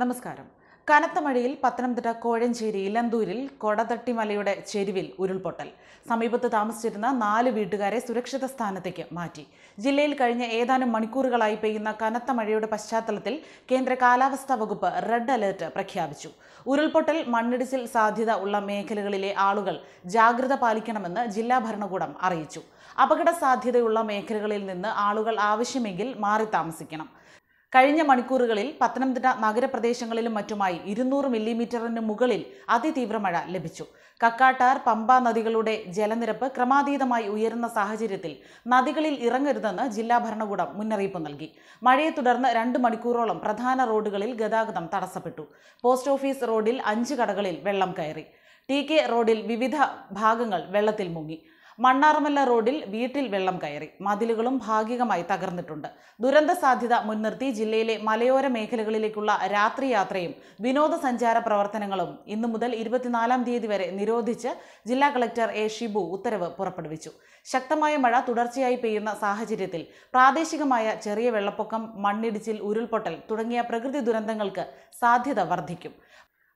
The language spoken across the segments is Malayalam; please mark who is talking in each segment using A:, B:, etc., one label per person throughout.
A: നമസ്കാരം കനത്ത മഴയിൽ പത്തനംതിട്ട കോഴഞ്ചേരി ഇലന്തൂരിൽ കൊടതട്ടിമലയുടെ ചെരുവിൽ ഉരുൾപൊട്ടൽ സമീപത്ത് താമസിച്ചിരുന്ന നാല് വീട്ടുകാരെ സുരക്ഷിത സ്ഥാനത്തേക്ക് മാറ്റി ജില്ലയിൽ കഴിഞ്ഞ ഏതാനും മണിക്കൂറുകളായി പെയ്യുന്ന കനത്ത മഴയുടെ പശ്ചാത്തലത്തിൽ കേന്ദ്ര കാലാവസ്ഥാ വകുപ്പ് റെഡ് അലേർട്ട് പ്രഖ്യാപിച്ചു ഉരുൾപൊട്ടൽ മണ്ണിടിച്ചിൽ സാധ്യത ഉള്ള മേഖലകളിലെ ആളുകൾ ജാഗ്രത പാലിക്കണമെന്ന് ജില്ലാ ഭരണകൂടം അറിയിച്ചു അപകട സാധ്യതയുള്ള മേഖലകളിൽ നിന്ന് ആളുകൾ ആവശ്യമെങ്കിൽ മാറി താമസിക്കണം കഴിഞ്ഞ മണിക്കൂറുകളിൽ പത്തനംതിട്ട നഗരപ്രദേശങ്ങളിലും മറ്റുമായി ഇരുന്നൂറ് മില്ലിമീറ്ററിന് മുകളിൽ അതിതീവ്ര മഴ ലഭിച്ചു കക്കാട്ടാർ പമ്പ നദികളുടെ ജലനിരപ്പ് ക്രമാതീതമായി ഉയരുന്ന സാഹചര്യത്തിൽ നദികളിൽ ഇറങ്ങരുതെന്ന് ജില്ലാ ഭരണകൂടം മുന്നറിയിപ്പ് നൽകി മഴയെ തുടർന്ന് രണ്ട് മണിക്കൂറോളം പ്രധാന റോഡുകളിൽ ഗതാഗതം തടസ്സപ്പെട്ടു പോസ്റ്റ് ഓഫീസ് റോഡിൽ അഞ്ച് കടകളിൽ വെള്ളം കയറി ടി കെ റോഡിൽ വിവിധ ഭാഗങ്ങൾ വെള്ളത്തിൽ മുങ്ങി മണ്ണാർമല്ല റോഡിൽ വീട്ടിൽ വെള്ളം കയറി മതിലുകളും ഭാഗികമായി തകർന്നിട്ടുണ്ട് ദുരന്ത സാധ്യത മുൻനിർത്തി ജില്ലയിലെ മലയോര മേഖലകളിലേക്കുള്ള രാത്രി യാത്രയും വിനോദസഞ്ചാര പ്രവർത്തനങ്ങളും ഇന്നു മുതൽ ഇരുപത്തിനാലാം തീയതി വരെ നിരോധിച്ച് ജില്ലാ കളക്ടർ എ ഷിബു ഉത്തരവ് പുറപ്പെടുവിച്ചു ശക്തമായ മഴ തുടർച്ചയായി പെയ്യുന്ന സാഹചര്യത്തിൽ പ്രാദേശികമായ ചെറിയ വെള്ളപ്പൊക്കം മണ്ണിടിച്ചിൽ ഉരുൾപൊട്ടൽ തുടങ്ങിയ പ്രകൃതി ദുരന്തങ്ങൾക്ക് സാധ്യത വർദ്ധിക്കും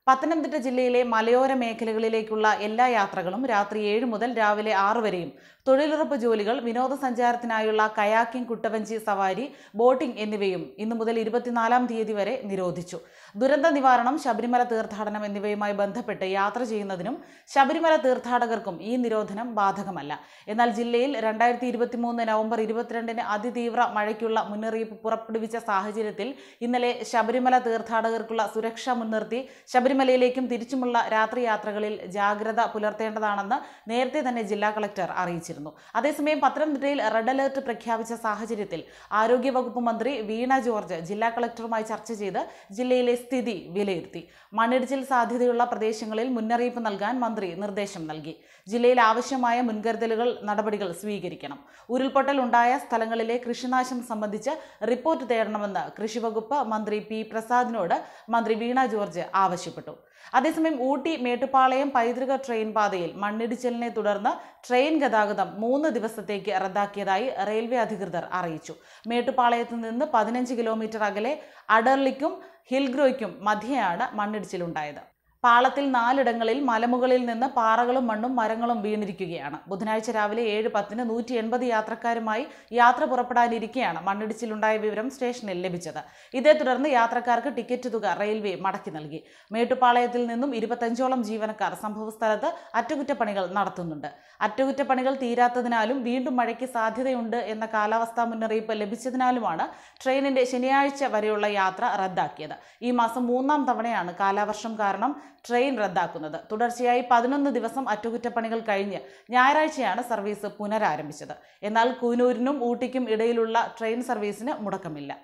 A: പത്തനംതിട്ട ജില്ലയിലെ മലയോര മേഖലകളിലേക്കുള്ള എല്ലാ യാത്രകളും രാത്രി ഏഴ് മുതൽ രാവിലെ ആറ് വരെയും തൊഴിലുറപ്പ് ജോലികൾ വിനോദസഞ്ചാരത്തിനായുള്ള കയാക്കിംഗ് കുട്ടവഞ്ചി സവാരി ബോട്ടിംഗ് എന്നിവയും ഇന്നു മുതൽ ഇരുപത്തിനാലാം തീയതി വരെ നിരോധിച്ചു ദുരന്ത നിവാരണം ശബരിമല തീർത്ഥാടനം എന്നിവയുമായി ബന്ധപ്പെട്ട് യാത്ര ചെയ്യുന്നതിനും ശബരിമല തീർത്ഥാടകർക്കും ഈ നിരോധനം ബാധകമല്ല എന്നാൽ ജില്ലയിൽ രണ്ടായിരത്തി ഇരുപത്തിമൂന്ന് നവംബർ ഇരുപത്തിരണ്ടിന് അതിതീവ്ര മഴയ്ക്കുള്ള മുന്നറിയിപ്പ് പുറപ്പെടുവിച്ച സാഹചര്യത്തിൽ ഇന്നലെ ശബരിമല തീർത്ഥാടകർക്കുള്ള സുരക്ഷ മുൻനിർത്തി ശബരിമലയിലേക്കും തിരിച്ചുമുള്ള രാത്രി യാത്രകളിൽ ജാഗ്രത പുലർത്തേണ്ടതാണെന്ന് നേരത്തെ തന്നെ ജില്ലാ കളക്ടർ അറിയിച്ചിരുന്നു അറിയിച്ചിരുന്നു അതേസമയം പത്തനംതിട്ടയിൽ റെഡ് അലർട്ട് പ്രഖ്യാപിച്ച സാഹചര്യത്തിൽ ആരോഗ്യവകുപ്പ് മന്ത്രി വീണ ജോർജ് ജില്ലാ കളക്ടറുമായി ചർച്ച ചെയ്ത് ജില്ലയിലെ സ്ഥിതി വിലയിരുത്തി മണ്ണിടിച്ചിൽ സാധ്യതയുള്ള പ്രദേശങ്ങളിൽ മുന്നറിയിപ്പ് നൽകാൻ മന്ത്രി നിർദ്ദേശം നൽകി ജില്ലയിൽ ആവശ്യമായ മുൻകരുതലുകൾ നടപടികൾ സ്വീകരിക്കണം ഉരുൾപൊട്ടൽ ഉണ്ടായ സ്ഥലങ്ങളിലെ കൃഷിനാശം സംബന്ധിച്ച് റിപ്പോർട്ട് തേടണമെന്ന് കൃഷിവകുപ്പ് മന്ത്രി പി പ്രസാദിനോട് മന്ത്രി വീണ ജോർജ് ആവശ്യപ്പെട്ടു അതേസമയം ഊട്ടി മേട്ടുപാളയം പൈതൃക ട്രെയിൻ പാതയിൽ മണ്ണിടിച്ചിലിനെ തുടർന്ന് ട്രെയിൻ ഗതാഗതം ഗതാഗതം മൂന്ന് ദിവസത്തേക്ക് റദ്ദാക്കിയതായി റെയിൽവേ അധികൃതർ അറിയിച്ചു മേട്ടുപാളയത്ത് നിന്ന് പതിനഞ്ച് കിലോമീറ്റർ അകലെ അഡർലിക്കും ഹിൽഗ്രോയ്ക്കും മധ്യയാണ് മണ്ണിടിച്ചിലുണ്ടായത് പാളത്തിൽ നാലിടങ്ങളിൽ മലമുകളിൽ നിന്ന് പാറകളും മണ്ണും മരങ്ങളും വീണിരിക്കുകയാണ് ബുധനാഴ്ച രാവിലെ ഏഴ് പത്തിന് നൂറ്റി എൺപത് യാത്രക്കാരുമായി യാത്ര പുറപ്പെടാനിരിക്കെയാണ് മണ്ണിടിച്ചിലുണ്ടായ വിവരം സ്റ്റേഷനിൽ ലഭിച്ചത് ഇതേ തുടർന്ന് യാത്രക്കാർക്ക് ടിക്കറ്റ് തുക റെയിൽവേ മടക്കി നൽകി മേട്ടുപാളയത്തിൽ നിന്നും ഇരുപത്തഞ്ചോളം ജീവനക്കാർ സംഭവസ്ഥലത്ത് അറ്റകുറ്റപ്പണികൾ നടത്തുന്നുണ്ട് അറ്റകുറ്റപ്പണികൾ തീരാത്തതിനാലും വീണ്ടും മഴയ്ക്ക് സാധ്യതയുണ്ട് എന്ന കാലാവസ്ഥാ മുന്നറിയിപ്പ് ലഭിച്ചതിനാലുമാണ് ട്രെയിനിന്റെ ശനിയാഴ്ച വരെയുള്ള യാത്ര റദ്ദാക്കിയത് ഈ മാസം മൂന്നാം തവണയാണ് കാലാവർഷം കാരണം ട്രെയിൻ റദ്ദാക്കുന്നത് തുടർച്ചയായി പതിനൊന്ന് ദിവസം അറ്റകുറ്റപ്പണികൾ കഴിഞ്ഞ് ഞായറാഴ്ചയാണ് സർവീസ് പുനരാരംഭിച്ചത് എന്നാൽ കൂനൂരിനും ഊട്ടിക്കും ഇടയിലുള്ള ട്രെയിൻ സർവീസിന് മുടക്കമില്ല